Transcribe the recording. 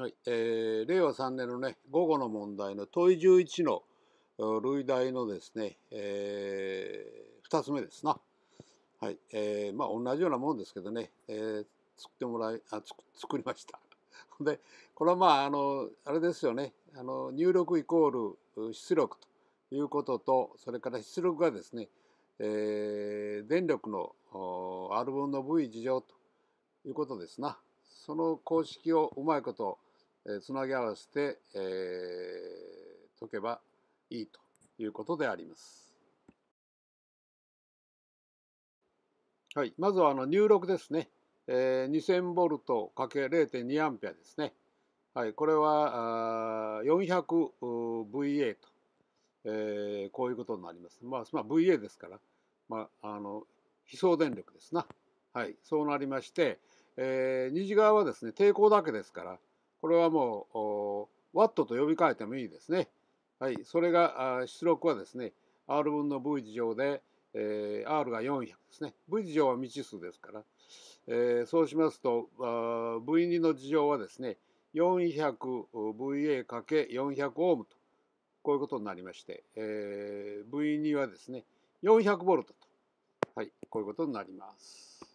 はいえー、令和3年のね午後の問題の問い11の類題のですね、えー、2つ目ですな。はい、えー、まあ同じようなもんですけどね、えー、作ってもらいあ作りました。でこれはまああのあれですよねあの入力イコール出力ということとそれから出力がですね、えー、電力の R 分の V 事乗ということですな。その公式をうまいことつなぎ合わせて、えー、解けばいいということであります。はい、まずはあの入力ですね。えー、2000V×0.2A ですね。はい、これは 400VA と、えー、こういうことになります。まあ、まあ、VA ですから、まあ、あの非送電力ですな。はい、そうなりまして、えー、虹側はですね抵抗だけですからこれはもうワットと呼び換えてもいいですね。はい、それが出力はですね R 分の V 次乗で、えー、R が400ですね。V 次乗は未知数ですから、えー、そうしますと V2 の次乗はですね 400VA×400 オームとこういうことになりまして、えー、V2 はですね 400V と、はい、こういうことになります。